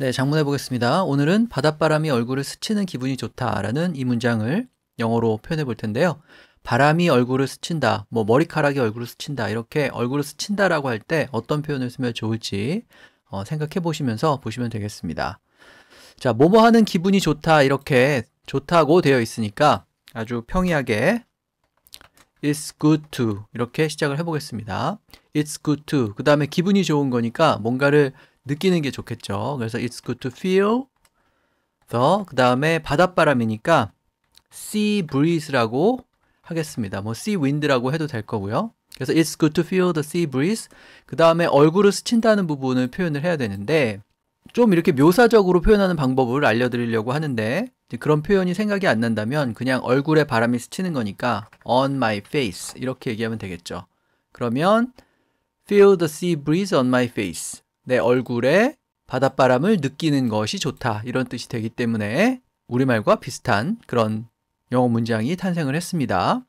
네, 장문해 보겠습니다. 오늘은 바닷바람이 얼굴을 스치는 기분이 좋다라는 이 문장을 영어로 표현해 볼 텐데요. 바람이 얼굴을 스친다, 뭐 머리카락이 얼굴을 스친다, 이렇게 얼굴을 스친다라고 할 때 어떤 표현을 쓰면 좋을지 어, 생각해 보시면서 보시면 되겠습니다. 자, 뭐뭐 하는 기분이 좋다, 이렇게 좋다고 되어 있으니까 아주 평이하게 It's good to 이렇게 시작을 해보겠습니다. It's good to 그 다음에 기분이 좋은 거니까 뭔가를 느끼는 게 좋겠죠. 그래서 it's good to feel the 그 다음에 바닷바람이니까 sea breeze라고 하겠습니다. 뭐 sea wind라고 해도 될 거고요. 그래서 it's good to feel the sea breeze. 그 다음에 얼굴을 스친다는 부분을 표현을 해야 되는데 좀 이렇게 묘사적으로 표현하는 방법을 알려드리려고 하는데 그런 표현이 생각이 안 난다면 그냥 얼굴에 바람이 스치는 거니까 on my face 이렇게 얘기하면 되겠죠. 그러면 feel the sea breeze on my face. 내 얼굴에 바닷바람을 느끼는 것이 좋다. 이런 뜻이 되기 때문에 우리말과 비슷한 그런 영어 문장이 탄생을 했습니다.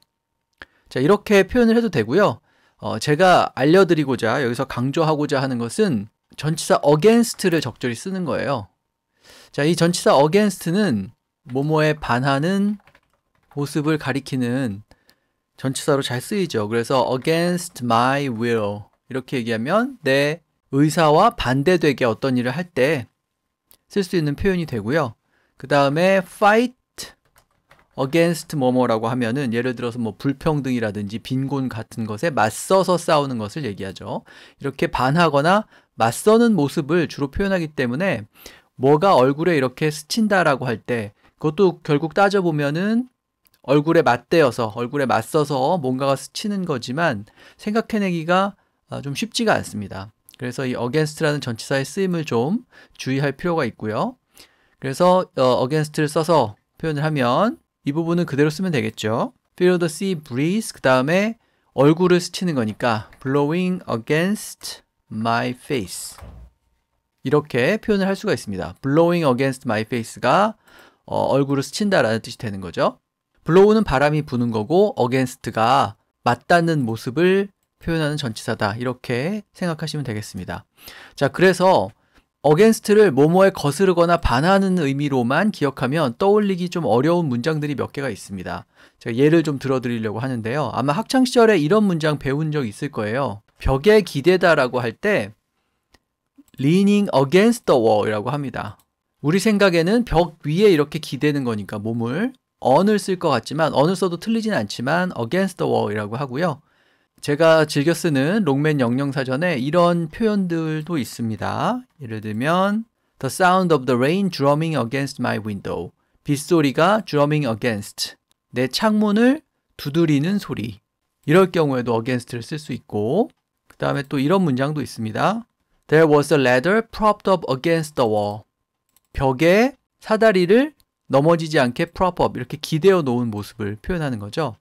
자, 이렇게 표현을 해도 되고요. 어, 제가 알려드리고자 여기서 강조하고자 하는 것은 전치사 against를 적절히 쓰는 거예요. 자, 이 전치사 against는 모모에 반하는 모습을 가리키는 전치사로 잘 쓰이죠. 그래서 against my will 이렇게 얘기하면 내 의사와 반대되게 어떤 일을 할 때 쓸 수 있는 표현이 되고요. 그 다음에 fight against 뭐뭐라고 하면은 예를 들어서 뭐 불평등이라든지 빈곤 같은 것에 맞서서 싸우는 것을 얘기하죠. 이렇게 반하거나 맞서는 모습을 주로 표현하기 때문에 뭐가 얼굴에 이렇게 스친다라고 할 때 그것도 결국 따져보면은 얼굴에 맞대어서 얼굴에 맞서서 뭔가가 스치는 거지만 생각해내기가 아, 좀 쉽지가 않습니다. 그래서 이 against라는 전치사의 쓰임을 좀 주의할 필요가 있고요. 그래서 어, against를 써서 표현을 하면 이 부분은 그대로 쓰면 되겠죠. feel the sea breeze 그 다음에 얼굴을 스치는 거니까 blowing against my face 이렇게 표현을 할 수가 있습니다. blowing against my face가 어, 얼굴을 스친다라는 뜻이 되는 거죠. blow는 바람이 부는 거고 against가 맞닿는 모습을 표현하는 전치사다. 이렇게 생각하시면 되겠습니다. 자, 그래서 어겐스트를 뭐뭐에 거스르거나 반하는 의미로만 기억하면 떠올리기 좀 어려운 문장들이 몇 개가 있습니다. 제가 예를 좀 들어드리려고 하는데요. 아마 학창시절에 이런 문장 배운 적 있을 거예요. 벽에 기대다라고 할 때 leaning against the wall이라고 합니다. 우리 생각에는 벽 위에 이렇게 기대는 거니까 몸을 on을 쓸 것 같지만 on을 써도 틀리진 않지만 against the wall이라고 하고요. 제가 즐겨 쓰는 롱맨 영영 사전에 이런 표현들도 있습니다. 예를 들면 The sound of the rain drumming against my window. 빗소리가 drumming against 내 창문을 두드리는 소리. 이럴 경우에도 against를 쓸 수 있고 그 다음에 또 이런 문장도 있습니다. There was a ladder propped up against the wall. 벽에 사다리를 넘어지지 않게 prop up 이렇게 기대어 놓은 모습을 표현하는 거죠.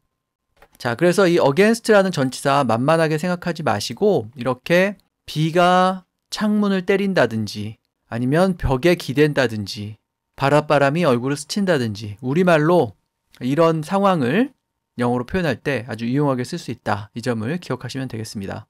자, 그래서 이 against라는 전치사 만만하게 생각하지 마시고 이렇게 비가 창문을 때린다든지 아니면 벽에 기댄다든지 바랏바람이 얼굴을 스친다든지 우리말로 이런 상황을 영어로 표현할 때 아주 유용하게 쓸 수 있다. 이 점을 기억하시면 되겠습니다.